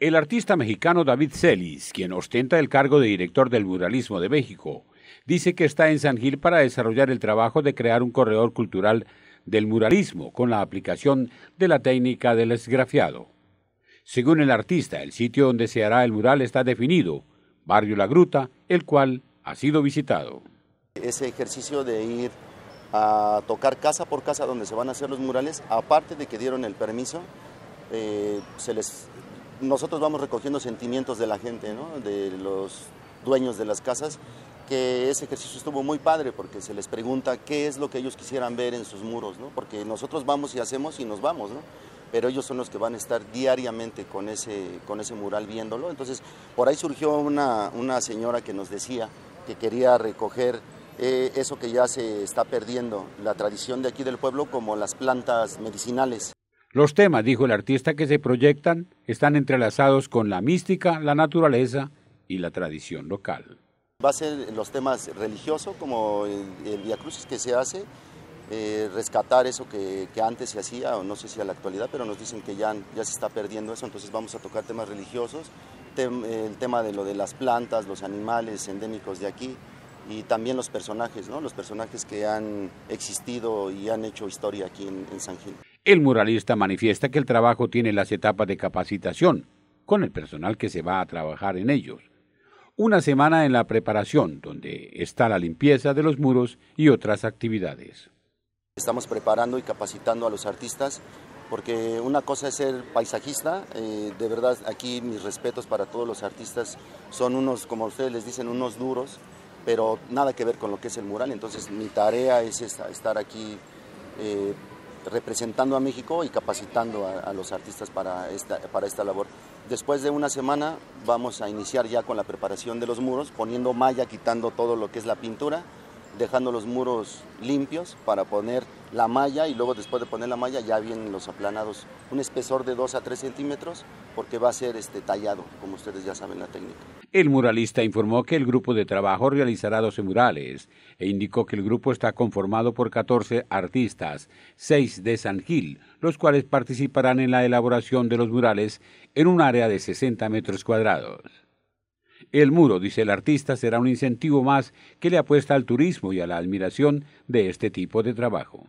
El artista mexicano David Celis, quien ostenta el cargo de director del Muralismo de México, dice que está en San Gil para desarrollar el trabajo de crear un corredor cultural del muralismo con la aplicación de la técnica del esgrafiado. Según el artista, el sitio donde se hará el mural está definido, Barrio La Gruta, el cual ha sido visitado. Ese ejercicio de ir a tocar casa por casa donde se van a hacer los murales, aparte de que dieron el permiso, eh, se les nosotros vamos recogiendo sentimientos de la gente, de los dueños de las casas, que ese ejercicio estuvo muy padre porque se les pregunta qué es lo que ellos quisieran ver en sus muros, porque nosotros vamos y hacemos y nos vamos, pero ellos son los que van a estar diariamente con ese, con ese mural viéndolo. Entonces, por ahí surgió una, una señora que nos decía que quería recoger eh, eso que ya se está perdiendo, la tradición de aquí del pueblo como las plantas medicinales. Los temas, dijo el artista, que se proyectan están entrelazados con la mística, la naturaleza y la tradición local. Va a ser los temas religiosos, como el, el Via que se hace, eh, rescatar eso que, antes se hacía, o no sé si a la actualidad, pero nos dicen que ya, ya se está perdiendo eso, entonces vamos a tocar temas religiosos, el tema de lo de las plantas, los animales endémicos de aquí, y también los personajes, ¿no? los personajes que han existido y han hecho historia aquí en, en San Gil. El muralista manifiesta que el trabajo tiene las etapas de capacitación, con el personal que se va a trabajar en ellos. Una semana en la preparación, donde está la limpieza de los muros y otras actividades. Estamos preparando y capacitando a los artistas porque una cosa es ser paisajista, eh, de verdad aquí mis respetos para todos los artistas, son unos, como ustedes les dicen, unos duros, pero nada que ver con lo que es el mural, entonces mi tarea es estar aquí eh, representando a México y capacitando a, los artistas para esta, para esta labor. Después de una semana vamos a iniciar ya con la preparación de los muros, poniendo malla, quitando todo lo que es la pintura dejando los muros limpios para poner la malla y luego después de poner la malla ya vienen los aplanados, un espesor de 2 a 3 centímetros porque va a ser este tallado, como ustedes ya saben la técnica. El muralista informó que el grupo de trabajo realizará 12 murales e indicó que el grupo está conformado por 14 artistas, 6 de San Gil, los cuales participarán en la elaboración de los murales en un área de 60 metros cuadrados. El muro, dice el artista, será un incentivo más que le apuesta al turismo y a la admiración de este tipo de trabajo.